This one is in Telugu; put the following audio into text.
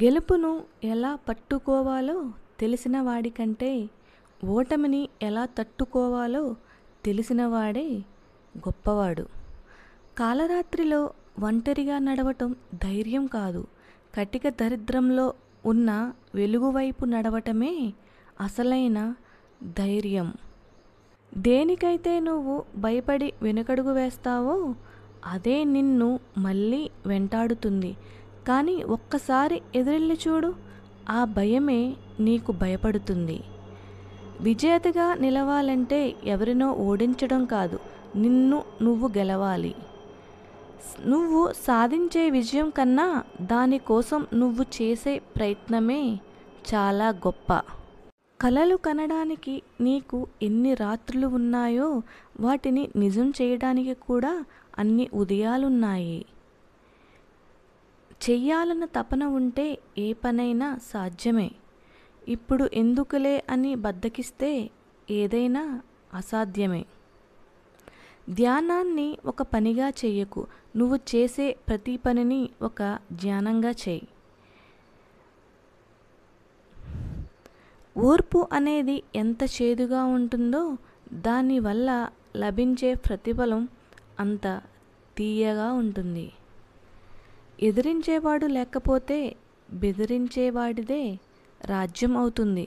గెలుపును ఎలా పట్టుకోవాలో తెలిసిన వాడికంటే ఓటమిని ఎలా తట్టుకోవాలో తెలిసినవాడే గొప్పవాడు కాలరాత్రిలో ఒంటరిగా నడవటం ధైర్యం కాదు కటిక దరిద్రంలో ఉన్న వెలుగువైపు నడవటమే అసలైన ధైర్యం దేనికైతే నువ్వు భయపడి వెనుకడుగు వేస్తావో అదే నిన్ను మళ్ళీ వెంటాడుతుంది కానీ ఒక్కసారి ఎదురెళ్ళి చూడు ఆ భయమే నీకు భయపడుతుంది విజేతగా నిలవాలంటే ఎవరినో ఓడించడం కాదు నిన్ను నువ్వు గెలవాలి నువ్వు సాధించే విజయం కన్నా దానికోసం నువ్వు చేసే ప్రయత్నమే చాలా గొప్ప కలలు కనడానికి నీకు ఎన్ని రాత్రులు ఉన్నాయో వాటిని నిజం చేయడానికి కూడా అన్ని ఉదయాలున్నాయి చెయ్యాలన్న తపన ఉంటే ఏ పనైనా సాధ్యమే ఇప్పుడు ఎందుకులే అని బద్దకిస్తే ఏదైనా అసాధ్యమే ధ్యానాన్ని ఒక పనిగా చెయ్యకు నువ్వు చేసే ప్రతి పనిని ఒక ధ్యానంగా చేయి ఓర్పు అనేది ఎంత చేదుగా ఉంటుందో దానివల్ల లభించే ప్రతిఫలం అంత తీయగా ఉంటుంది ఎదిరించేవాడు లేకపోతే బెదిరించేవాడిదే రాజ్యం అవుతుంది